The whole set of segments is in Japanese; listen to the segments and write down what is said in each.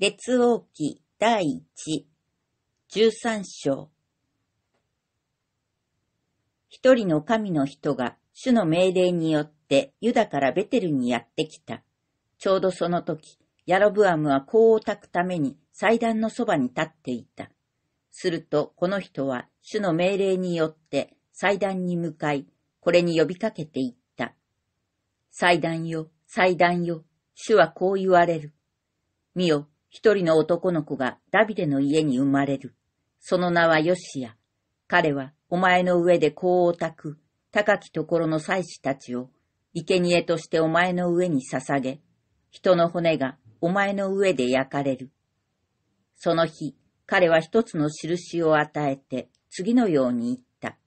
列王記第一、十三章。一人の神の人が主の命令によってユダからベテルにやってきた。ちょうどその時、ヤロブアムは香を焚くために祭壇のそばに立っていた。すると、この人は主の命令によって祭壇に向かい、これに呼びかけていった。祭壇よ、祭壇よ、主はこう言われる。見よ、一人の男の子がダビデの家に生まれる。その名はヨシア。彼はお前の上で甲をたく、高きところの祭司たちを、生贄としてお前の上に捧げ、人の骨がお前の上で焼かれる。その日、彼は一つの印を与えて、次のように言った。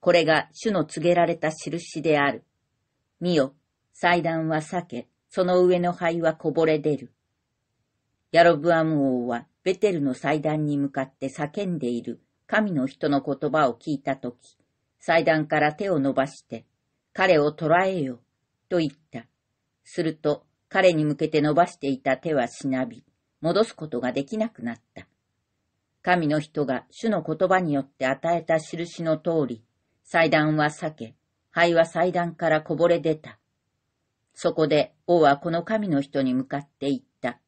これが主の告げられた印である。見よ、祭壇は裂け、その上の灰はこぼれ出る。ヤロブアム王はベテルの祭壇に向かって叫んでいる神の人の言葉を聞いたとき、祭壇から手を伸ばして、彼を捕らえよ、と言った。すると、彼に向けて伸ばしていた手はしなび、戻すことができなくなった。神の人が主の言葉によって与えた印の通り、祭壇は避け、灰は祭壇からこぼれ出た。そこで王はこの神の人に向かって言った。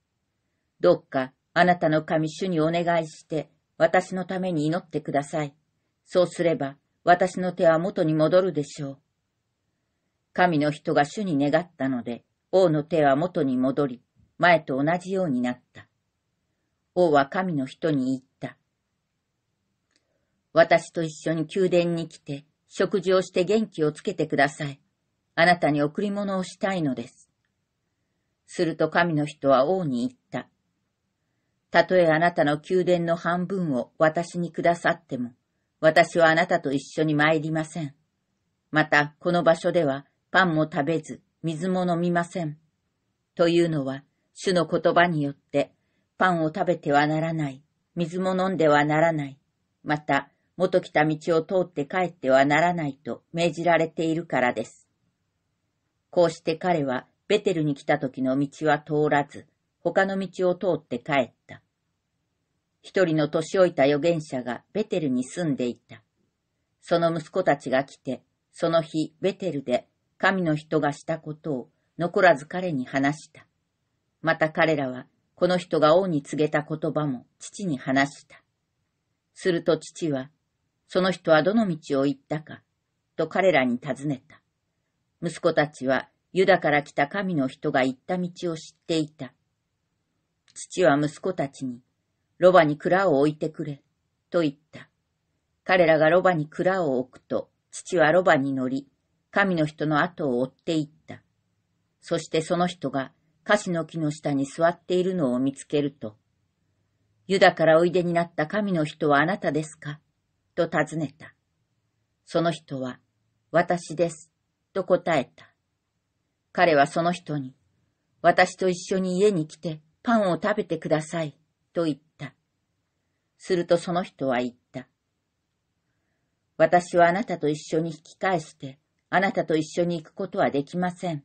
どうかあなたの神主にお願いして、私のために祈ってください。そうすれば、私の手は元に戻るでしょう。神の人が主に願ったので、王の手は元に戻り、前と同じようになった。王は神の人に言った。私と一緒に宮殿に来て、食事をして元気をつけてください。あなたに贈り物をしたいのです。すると神の人は王に言った。たとえあなたの宮殿の半分を私にくださっても、私はあなたと一緒に参りません。また、この場所では、パンも食べず、水も飲みません。というのは、主の言葉によって、パンを食べてはならない、水も飲んではならない、また、元来た道を通って帰ってはならないと命じられているからです。こうして彼はベテルに来た時の道は通らず、他の道を通って帰った。一人の年老いた預言者がベテルに住んでいた。その息子たちが来て、その日ベテルで神の人がしたことを残らず彼に話した。また彼らはこの人が王に告げた言葉も父に話した。すると父は、その人はどの道を行ったか、と彼らに尋ねた。息子たちはユダから来た神の人が行った道を知っていた。父は息子たちに、ロバに蔵を置いてくれ、と言った。彼らがロバに蔵を置くと、父はロバに乗り、神の人の後を追っていった。そしてその人が、カシの木の下に座っているのを見つけると、ユダからおいでになった神の人はあなたですかと尋ねた。その人は、私です、と答えた。彼はその人に、私と一緒に家に来てパンを食べてください、と言った。するとその人は言った。私はあなたと一緒に引き返して、あなたと一緒に行くことはできません。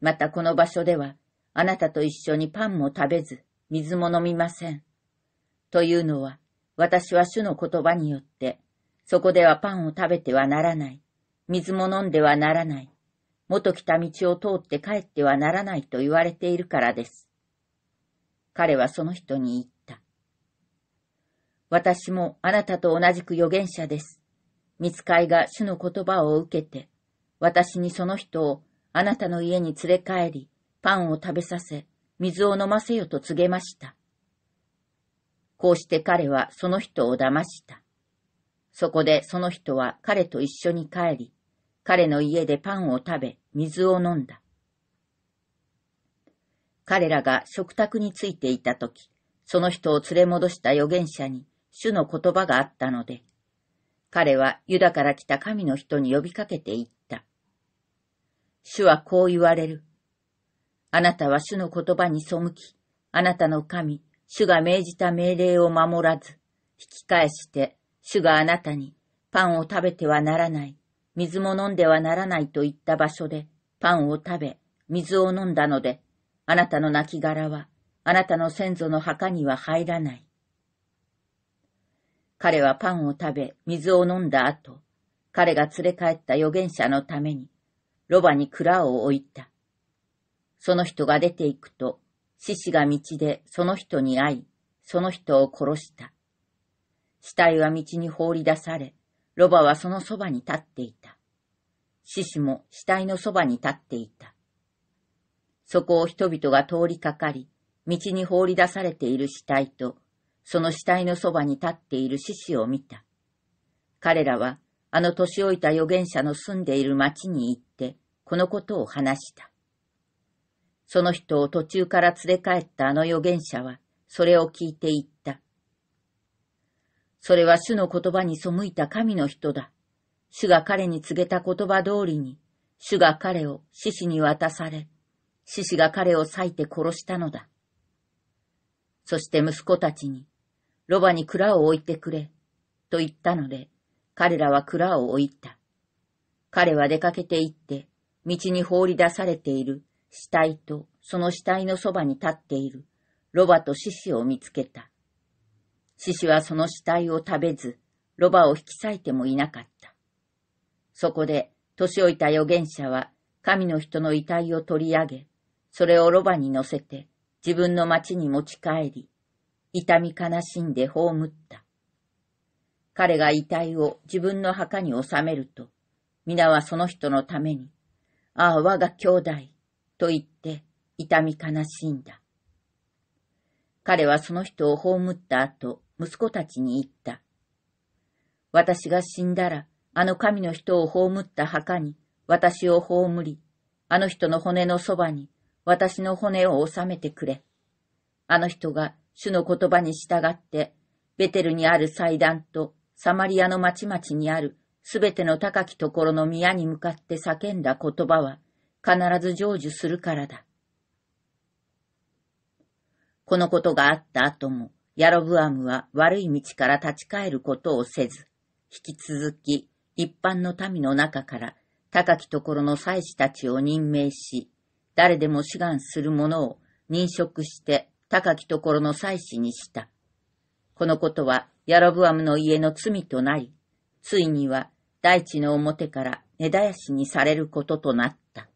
またこの場所では、あなたと一緒にパンも食べず、水も飲みません。というのは、私は主の言葉によって、そこではパンを食べてはならない、水も飲んではならない、元来た道を通って帰ってはならないと言われているからです。彼はその人に言った。私もあなたと同じく預言者です。見つかいが主の言葉を受けて、私にその人をあなたの家に連れ帰り、パンを食べさせ、水を飲ませよと告げました。こうして彼はその人を騙した。そこでその人は彼と一緒に帰り、彼の家でパンを食べ、水を飲んだ。彼らが食卓についていたとき、その人を連れ戻した預言者に、主の言葉があったので、彼はユダから来た神の人に呼びかけて言った。主はこう言われる。あなたは主の言葉に背き、あなたの神、主が命じた命令を守らず、引き返して、主があなたに、パンを食べてはならない、水も飲んではならないと言った場所で、パンを食べ、水を飲んだので、あなたの亡骸は、あなたの先祖の墓には入らない。彼はパンを食べ、水を飲んだ後、彼が連れ帰った預言者のために、ロバに蔵を置いた。その人が出て行くと、獅子が道でその人に会い、その人を殺した。死体は道に放り出され、ロバはそのそばに立っていた。獅子も死体のそばに立っていた。そこを人々が通りかかり、道に放り出されている死体とその死体のそばに立っている獅子を見た。彼らは、あの年老いた預言者の住んでいる町に行って、このことを話した。その人を途中から連れ帰ったあの預言者は、それを聞いて言った。それは主の言葉に背いた神の人だ。主が彼に告げた言葉通りに、主が彼を獅子に渡され、獅子が彼を裂いて殺したのだ。そして息子たちに、ロバに蔵を置いてくれ、と言ったので、彼らは蔵を置いた。彼は出かけて行って、道に放り出されている死体とその死体のそばに立っているロバと獅子を見つけた。獅子はその死体を食べず、ロバを引き裂いてもいなかった。そこで、年老いた預言者は、神の人の遺体を取り上げ、それをロバに乗せて、自分の町に持ち帰り、痛み悲しんで葬った。彼が遺体を自分の墓に収めると、皆はその人のために、ああ、我が兄弟、と言って痛み悲しんだ。彼はその人を葬った後、息子たちに言った。私が死んだら、あの神の人を葬った墓に、私を葬り、あの人の骨のそばに、私の骨を収めてくれ。あの人が主の言葉に従って、ベテルにある祭壇とサマリアの町々にあるすべての高きところの宮に向かって叫んだ言葉は必ず成就するからだ。このことがあった後も、ヤロブアムは悪い道から立ち返ることをせず、引き続き一般の民の中から高きところの祭司たちを任命し、誰でも志願する者を認職して高きところの祭司にした。このことはヤロブアムの家の罪となり、ついには大地の表から根絶やしにされることとなった。